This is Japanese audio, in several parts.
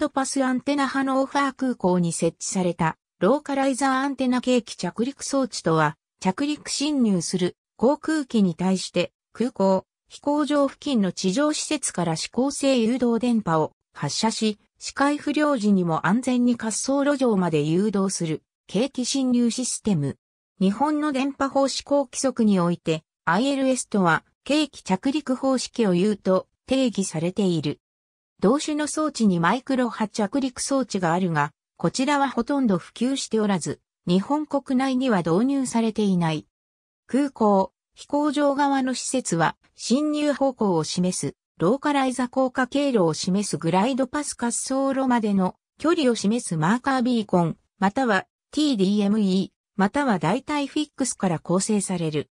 ドパスアンテナ派のオファー空港に設置されたローカライザーアンテナ計器着陸装置とは、着陸侵入する航空機に対して空港、飛行場付近の地上施設から指向性誘導電波を発射し、視界不良時にも安全に滑走路上まで誘導する景気侵入システム。日本の電波法施行規則において ILS とは景気着陸方式を言うと定義されている。同種の装置にマイクロ波着陸装置があるが、こちらはほとんど普及しておらず、日本国内には導入されていない。空港、飛行場側の施設は、進入方向を示す、ローカライザ効果経路を示すグライドパス滑走路までの距離を示すマーカービーコン、または TDME、または代替フィックスから構成される。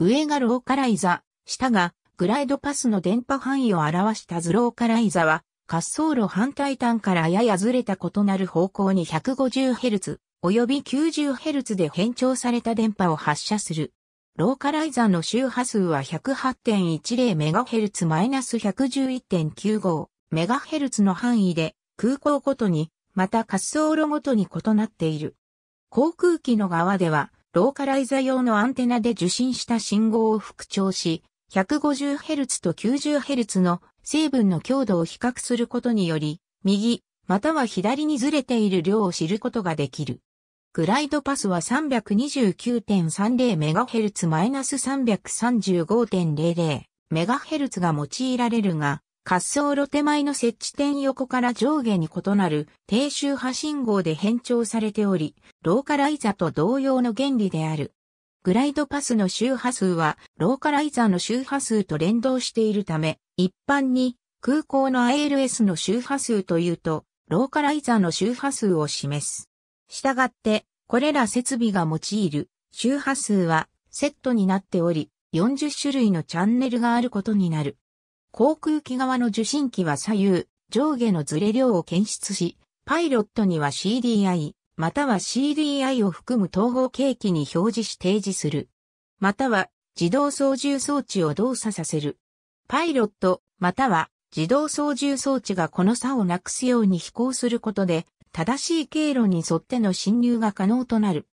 上がローカライザ、下がグライドパスの電波範囲を表した図ローカライザは、滑走路反対端からややずれた異なる方向に 150Hz 及び 90Hz で変調された電波を発射する。ローカライザの周波数は 108.10MHz-111.95MHz の範囲で空港ごとに、また滑走路ごとに異なっている。航空機の側では、ローカライザ用のアンテナで受信した信号を復調し、150Hz と 90Hz の成分の強度を比較することにより、右、または左にずれている量を知ることができる。グライドパスは 329.30MHz-335.00MHz が用いられるが、滑走路手前の設置点横から上下に異なる低周波信号で変調されており、ローカライザと同様の原理である。グライドパスの周波数はローカライザーの周波数と連動しているため、一般に空港の i l s の周波数というと、ローカライザーの周波数を示す。したがって、これら設備が用いる周波数はセットになっており、40種類のチャンネルがあることになる。航空機側の受信機は左右、上下のズレ量を検出し、パイロットには CDI、または CDI を含む統合計器に表示し提示する。または自動操縦装置を動作させる。パイロット、または自動操縦装置がこの差をなくすように飛行することで、正しい経路に沿っての侵入が可能となる。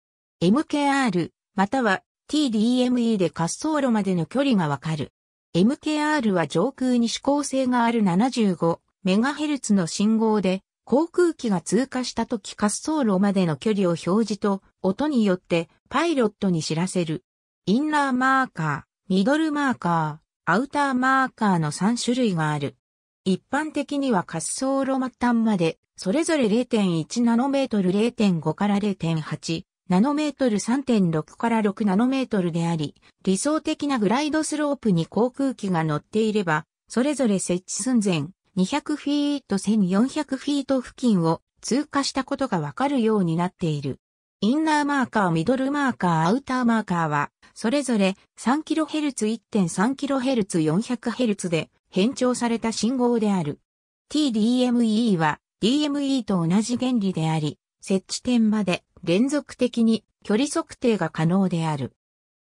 MKR、または TDME で滑走路までの距離がわかる。MKR は上空に指向性がある 75MHz の信号で、航空機が通過した時滑走路までの距離を表示と音によってパイロットに知らせる。インナーマーカー、ミドルマーカー、アウターマーカーの3種類がある。一般的には滑走路末端まで、それぞれ0.1ナノメートル0.5から0.8ナノメートル3.6から6ナノメートルであり、理想的なグライドスロープに航空機が乗っていれば、それぞれ設置寸前、200フィート1400フィート付近を通過したことがわかるようになっている。インナーマーカー、ミドルマーカー、アウターマーカーは、それぞれ 3kHz、1.3kHz、400Hz で変調された信号である。TDME は DME と同じ原理であり、設置点まで連続的に距離測定が可能である。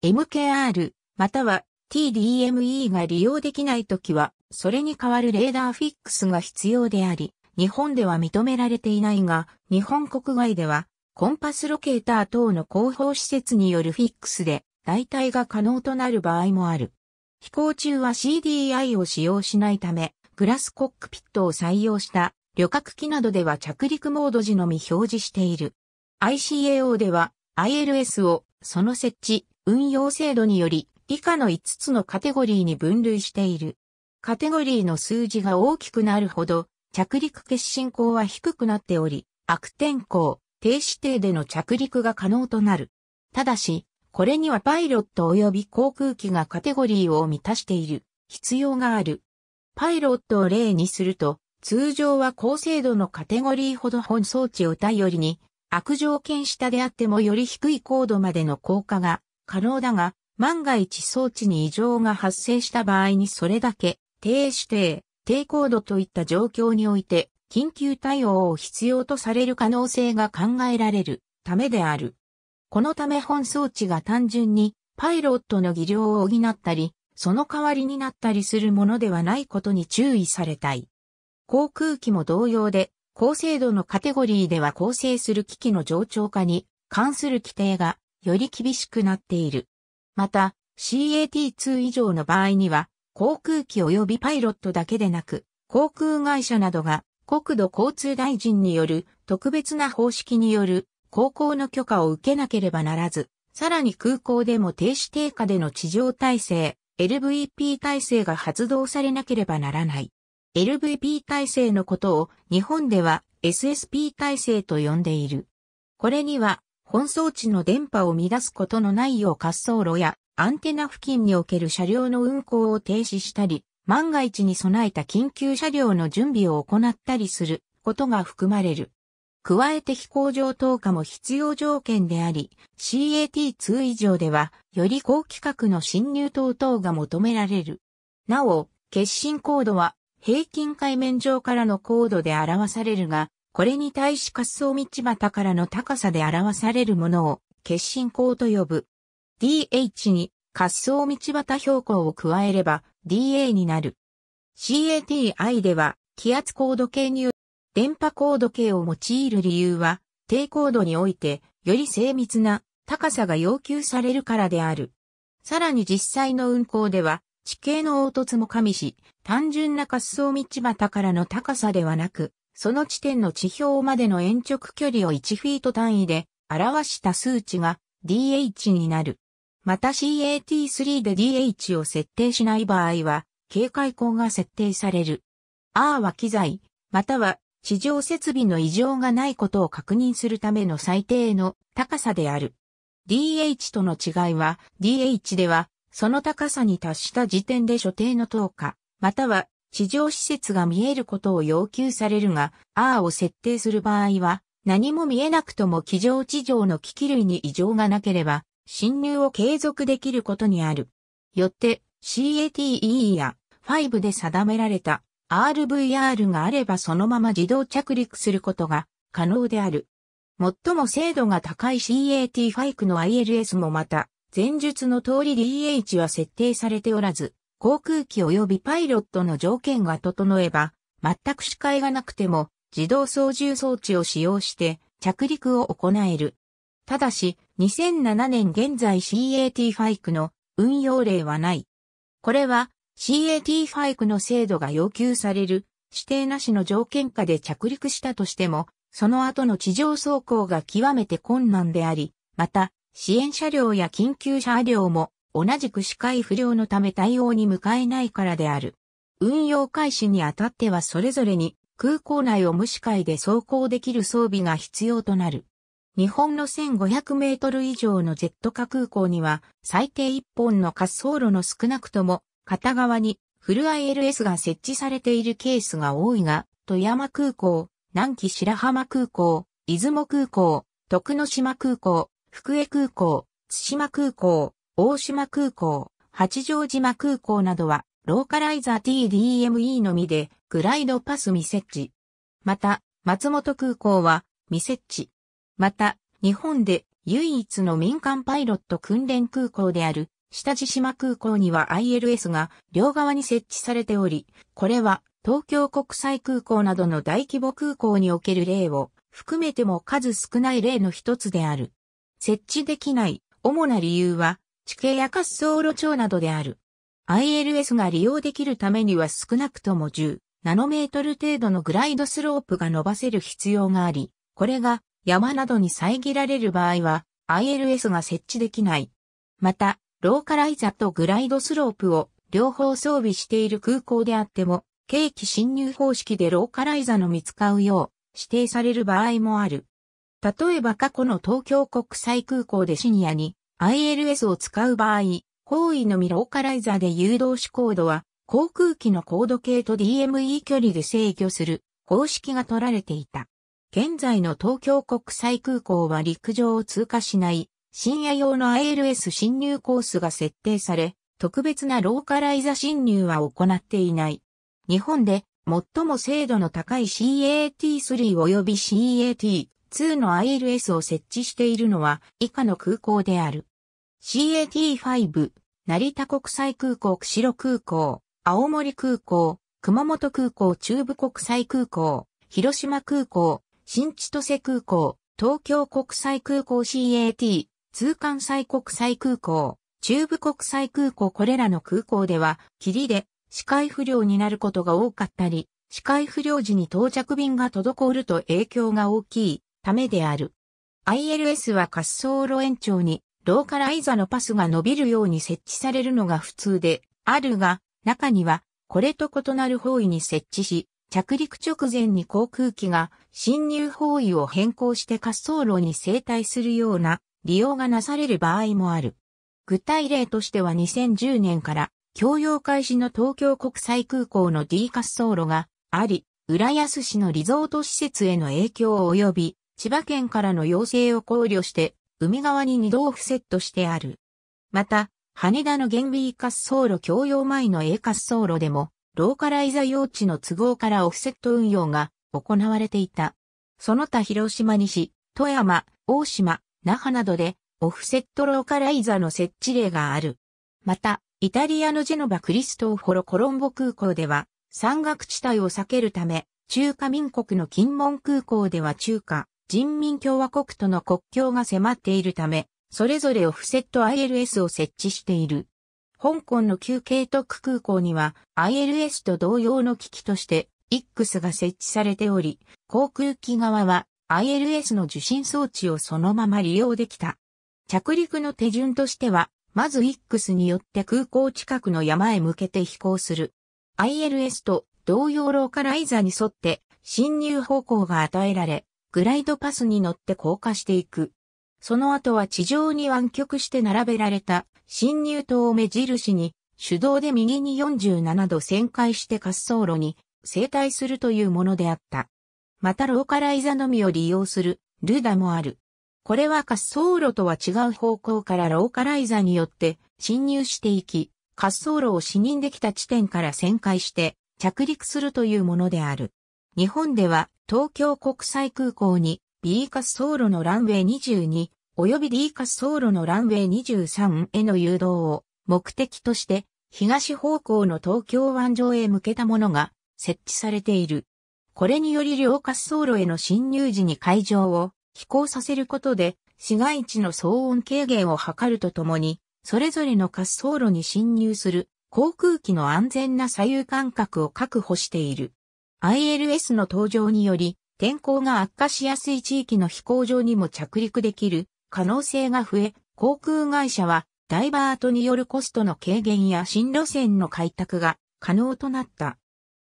MKR または TDME が利用できないときはそれに代わるレーダーフィックスが必要であり、日本では認められていないが、日本国外では、コンパスロケーター等の広報施設によるフィックスで、代替が可能となる場合もある。飛行中は CDI を使用しないため、グラスコックピットを採用した旅客機などでは着陸モード時のみ表示している。ICAO では ILS をその設置、運用制度により以下の5つのカテゴリーに分類している。カテゴリーの数字が大きくなるほど、着陸決心高は低くなっており、悪天候、低指定での着陸が可能となる。ただし、これにはパイロット及び航空機がカテゴリーを満たしている必要がある。パイロットを例にすると、通常は高精度のカテゴリーほど本装置を頼りに、悪条件下であってもより低い高度までの降下が可能だが、万が一装置に異常が発生した場合にそれだけ低指定、低高度といった状況において、緊急対応を必要とされる可能性が考えられるためである。このため本装置が単純にパイロットの技量を補ったり、その代わりになったりするものではないことに注意されたい。航空機も同様で、高精度のカテゴリーでは構成する機器の冗長化に関する規定がより厳しくなっている。また、CAT2 以上の場合には、航空機及びパイロットだけでなく、航空会社などが国土交通大臣による特別な方式による航行の許可を受けなければならず、さらに空港でも停止低下での地上体制、LVP 体制が発動されなければならない。LVP 体制のことを日本では SSP 体制と呼んでいる。これには、本装置の電波を乱すことのないよう滑走路やアンテナ付近における車両の運行を停止したり、万が一に備えた緊急車両の準備を行ったりすることが含まれる。加えて飛行場投下も必要条件であり、CAT2 以上では、より高規格の侵入等々が求められる。なお、決心高度は、平均海面上からの高度で表されるが、これに対し滑走道端からの高さで表されるものを、決心高と呼ぶ。DH に滑走道端標高を加えれば DA になる。CATI では気圧高度計による電波高度計を用いる理由は低高度においてより精密な高さが要求されるからである。さらに実際の運行では地形の凹凸も加味し、単純な滑走道端からの高さではなく、その地点の地表までの延直距離を1フィート単位で表した数値が DH になる。また CAT3 で DH を設定しない場合は、警戒光が設定される。R は機材、または地上設備の異常がないことを確認するための最低の高さである。DH との違いは、DH では、その高さに達した時点で所定の投下、または地上施設が見えることを要求されるが、R を設定する場合は、何も見えなくとも機上地上の機器類に異常がなければ、侵入を継続できることにある。よって CATE や5で定められた RVR があればそのまま自動着陸することが可能である。最も精度が高い CAT5 の ILS もまた、前述の通り DH は設定されておらず、航空機及びパイロットの条件が整えば、全く視界がなくても自動操縦装置を使用して着陸を行える。ただし、2007年現在 CAT ファイクの運用例はない。これは CAT ファイクの制度が要求される指定なしの条件下で着陸したとしても、その後の地上走行が極めて困難であり、また支援車両や緊急車両も同じく視界不良のため対応に向かえないからである。運用開始にあたってはそれぞれに空港内を無視界で走行できる装備が必要となる。日本の1500メートル以上のジェット化空港には、最低1本の滑走路の少なくとも、片側にフル ILS が設置されているケースが多いが、富山空港、南紀白浜空港、出雲空港、徳之島空港、福江空港、津島空港、大島空港、八丈島空港などは、ローカライザー TDME のみで、グライドパス未設置。また、松本空港は未設置。また、日本で唯一の民間パイロット訓練空港である、下地島空港には ILS が両側に設置されており、これは東京国際空港などの大規模空港における例を含めても数少ない例の一つである。設置できない主な理由は地形や滑走路長などである。ILS が利用できるためには少なくとも10ナノメートル程度のグライドスロープが伸ばせる必要があり、これが山などに遮られる場合は ILS が設置できない。また、ローカライザとグライドスロープを両方装備している空港であっても、景気侵入方式でローカライザの見つかうよう指定される場合もある。例えば過去の東京国際空港でシニアに ILS を使う場合、方位のみローカライザーで誘導しー度は航空機の高度計と DME 距離で制御する方式が取られていた。現在の東京国際空港は陸上を通過しない深夜用の ILS 侵入コースが設定され、特別なローカライザ侵入は行っていない。日本で最も精度の高い CAT3 及び CAT2 の ILS を設置しているのは以下の空港である。CAT5、成田国際空港、釧路空港、青森空港、熊本空港、中部国際空港、広島空港、新千歳空港、東京国際空港 CAT、通関西国際空港、中部国際空港これらの空港では、霧で視界不良になることが多かったり、視界不良時に到着便が滞ると影響が大きいためである。ILS は滑走路延長に、ローカライザのパスが伸びるように設置されるのが普通であるが、中には、これと異なる方位に設置し、着陸直前に航空機が侵入方位を変更して滑走路に生態するような利用がなされる場合もある。具体例としては2010年から供用開始の東京国際空港の D 滑走路があり、浦安市のリゾート施設への影響を及び、千葉県からの要請を考慮して、海側に二度オフセットしてある。また、羽田の原 B 滑走路供用前の A 滑走路でも、ローカライザ用地の都合からオフセット運用が行われていた。その他広島西、富山、大島、那覇などでオフセットローカライザの設置例がある。また、イタリアのジェノバ・クリストーフォロ・コロンボ空港では、山岳地帯を避けるため、中華民国の金門空港では中華人民共和国との国境が迫っているため、それぞれオフセット ILS を設置している。香港の旧慶徳空港には ILS と同様の機器として x が設置されており、航空機側は ILS の受信装置をそのまま利用できた。着陸の手順としては、まず X によって空港近くの山へ向けて飛行する。ILS と同様ローカライザに沿って侵入方向が与えられ、グライドパスに乗って降下していく。その後は地上に湾曲して並べられた進入灯を目印に、手動で右に47度旋回して滑走路に整体するというものであった。またローカライザのみを利用するルダもある。これは滑走路とは違う方向からローカライザによって侵入していき、滑走路を視認できた地点から旋回して着陸するというものである。日本では東京国際空港に B 滑走路のランウェイ22及び D 滑走路のランウェイ23への誘導を目的として東方向の東京湾上へ向けたものが設置されている。これにより両滑走路への侵入時に海上を飛行させることで市街地の騒音軽減を図るとともに、それぞれの滑走路に侵入する航空機の安全な左右間隔を確保している。ILS の登場により、天候が悪化しやすい地域の飛行場にも着陸できる可能性が増え、航空会社はダイバートによるコストの軽減や新路線の開拓が可能となった。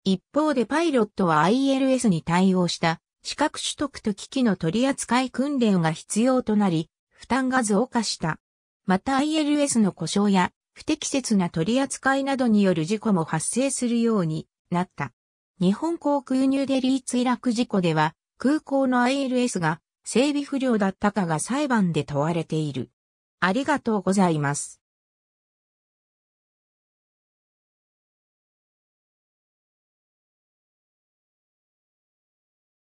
一方でパイロットは ILS に対応した資格取得と機器の取り扱い訓練が必要となり、負担が増加した。また ILS の故障や不適切な取り扱いなどによる事故も発生するようになった。日本航空ニューデリー墜落事故では空港の ILS が整備不良だったかが裁判で問われている。ありがとうございます。